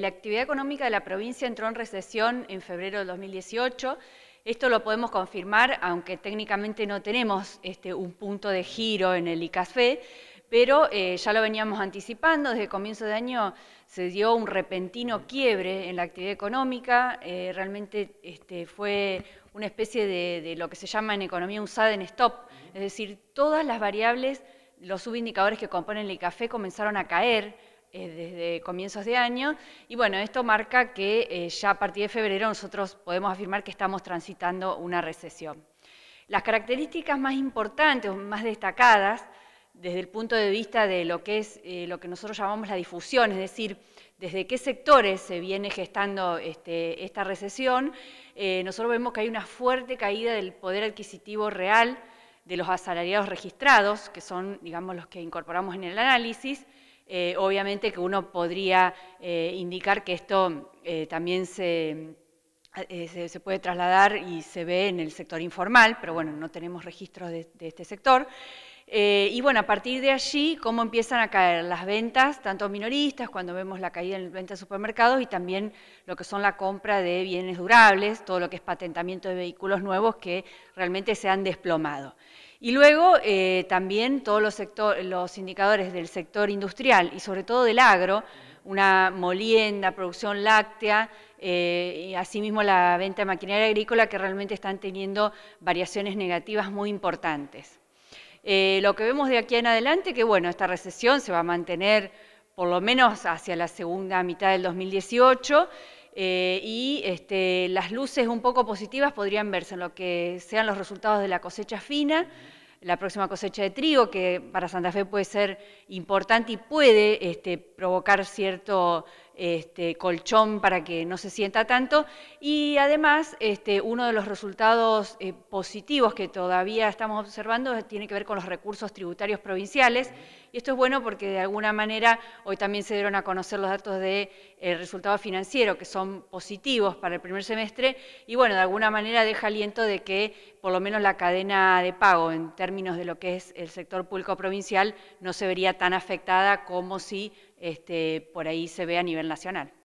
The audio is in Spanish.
La actividad económica de la provincia entró en recesión en febrero de 2018. Esto lo podemos confirmar, aunque técnicamente no tenemos este, un punto de giro en el ICAFE, pero eh, ya lo veníamos anticipando, desde comienzo de año se dio un repentino quiebre en la actividad económica, eh, realmente este, fue una especie de, de, lo que se llama en economía un sudden stop, es decir, todas las variables, los subindicadores que componen el ICAFE comenzaron a caer, eh, desde comienzos de año. Y bueno, esto marca que eh, ya a partir de febrero nosotros podemos afirmar que estamos transitando una recesión. Las características más importantes o más destacadas desde el punto de vista de lo que es eh, lo que nosotros llamamos la difusión, es decir, desde qué sectores se viene gestando este, esta recesión, nosotros vemos que hay una fuerte caída del poder adquisitivo real de los asalariados registrados, que son, digamos, los que incorporamos en el análisis, eh, obviamente que uno podría eh, indicar que esto eh, también se eh, se, puede trasladar y se ve en el sector informal, pero bueno, no tenemos registros de, este sector. Eh, y bueno, a partir de allí, cómo empiezan a caer las ventas, tanto minoristas, cuando vemos la caída en ventas de supermercados, y también lo que son la compra de bienes durables, todo lo que es patentamiento de vehículos nuevos que realmente se han desplomado. Y luego eh, también todos los, sector, los indicadores del sector industrial y sobre todo del agro, una molienda, producción láctea, eh, y asimismo la venta de maquinaria agrícola que realmente están teniendo variaciones negativas muy importantes. Eh, lo que vemos de aquí en adelante, que bueno, esta recesión se va a mantener por lo menos hacia la segunda mitad del 2018, eh, y este, las luces un poco positivas podrían verse en lo que sean los resultados de la cosecha fina, la próxima cosecha de trigo, que para Santa Fe puede ser importante y puede este, provocar cierto este, colchón para que no se sienta tanto. Y además, este, uno de los resultados eh, positivos que todavía estamos observando tiene que ver con los recursos tributarios provinciales. Y esto es bueno porque de alguna manera hoy también se dieron a conocer los datos de eh, resultado financiero que son positivos para el primer semestre y bueno, de alguna manera deja aliento de que por lo menos la cadena de pago en términos de lo que es el sector público provincial no se vería tan afectada como si este, por ahí se ve a nivel nacional.